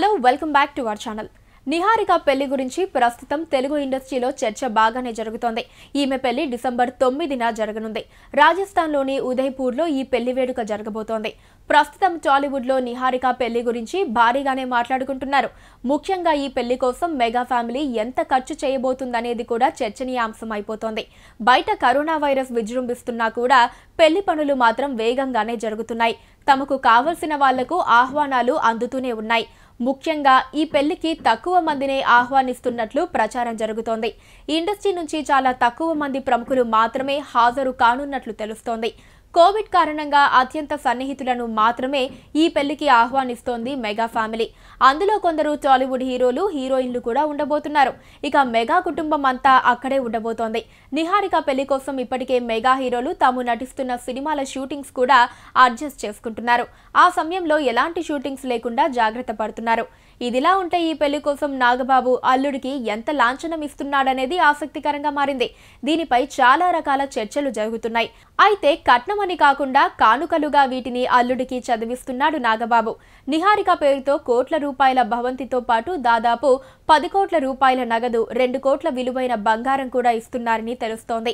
hello welcome back to our channel Niharika పెళ్లి గురించి ప్రస్తుతం తెలుగు ఇండస్ట్రీలో చర్చ బాగానే జరుగుతోంది ఈమె పెళ్లి డిసెంబర్ తొమ్మిదిన జరగనుంది రాజస్థాన్లోని ఉదయ్పూర్లో ఈ పెళ్లి వేడుక జరగబోతోంది ప్రస్తుతం టాలీవుడ్లో నిహారిక పెళ్లి గురించి భారీగానే మాట్లాడుకుంటున్నారు ముఖ్యంగా ఈ పెళ్లి కోసం మెగా ఫ్యామిలీ ఎంత ఖర్చు చేయబోతుందనేది కూడా చర్చనీయాంశం అయిపోతోంది బయట కరోనా వైరస్ విజృంభిస్తున్నా కూడా పెళ్లి పనులు మాత్రం వేగంగానే జరుగుతున్నాయి తమకు కావలసిన వాళ్లకు ఆహ్వానాలు అందుతూనే ఉన్నాయి ముఖ్యంగా ఈ పెళ్లికి తక్కువ మందినే ఆహ్వానిస్తున్నట్లు ప్రచారం జరుగుతోంది ఇండస్ట్రీ నుంచి చాలా తక్కువ మంది ప్రముఖులు మాత్రమే హాజరు కానున్నట్లు తెలుస్తోంది కోవిడ్ కారణంగా అత్యంత సన్నిహితులను మాత్రమే ఈ పెళ్లికి ఆహ్వానిస్తోంది మెగా ఫ్యామిలీ అందులో కొందరు టాలీవుడ్ హీరోలు హీరోయిన్లు కూడా ఉండబోతున్నారు ఇక మెగా కుటుంబం అంతా అక్కడే ఉండబోతోంది నిహారిక పెళ్లి కోసం ఇప్పటికే మెగా హీరోలు తాము నటిస్తున్న సినిమాల షూటింగ్స్ కూడా అడ్జస్ట్ చేసుకుంటున్నారు ఆ సమయంలో ఎలాంటి షూటింగ్స్ లేకుండా జాగ్రత్త పడుతున్నారు ఇదిలా ఉంటే ఈ పెళ్లి కోసం నాగబాబు అల్లుడికి ఎంత లాంఛనం ఇస్తున్నాడనేది ఆసక్తికరంగా మారింది దీనిపై చాలా రకాల చర్చలు జరుగుతున్నాయి అయితే కట్నం దానమని కాకుండా కానుకలుగా వీటిని అల్లుడికి చదివిస్తున్నాడు నాగబాబు నిహారిక పేరుతో కోట్ల రూపాయల భవంతితో పాటు దాదాపు పది కోట్ల రూపాయల నగదు రెండు కోట్ల విలువైన బంగారం కూడా ఇస్తున్నారని తెలుస్తోంది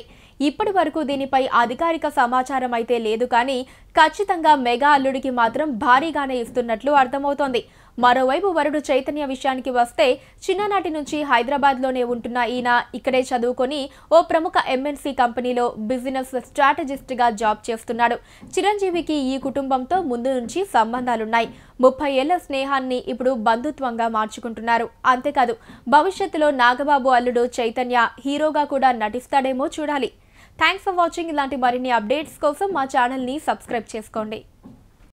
ఇప్పటి వరకు దీనిపై అధికారిక సమాచారం అయితే లేదు కానీ ఖచ్చితంగా మెగా అల్లుడికి మాత్రం భారీగానే ఇస్తున్నట్లు అర్థమవుతోంది మరోవైపు వరుడు చైతన్య విషయానికి వస్తే చిన్ననాటి నుంచి హైదరాబాద్లోనే ఉంటున్న ఈయన ఇక్కడే చదువుకొని ఓ ప్రముఖ ఎంఎన్సీ కంపెనీలో బిజినెస్ స్ట్రాటజిస్ట్గా జాబ్ చేస్తున్నాడు చిరంజీవికి ఈ కుటుంబంతో ముందు నుంచి సంబంధాలున్నాయి ముప్పై ఏళ్ల స్నేహాన్ని ఇప్పుడు బంధుత్వంగా మార్చుకుంటున్నారు అంతేకాదు భవిష్యత్తులో నాగబాబు అల్లుడు చైతన్య హీరోగా కూడా నటిస్తాడేమో చూడాలి థ్యాంక్స్ ఫర్ వాచింగ్ ఇలాంటి మరిన్ని అప్డేట్స్ కోసం మా ఛానల్ని సబ్స్క్రైబ్ చేసుకోండి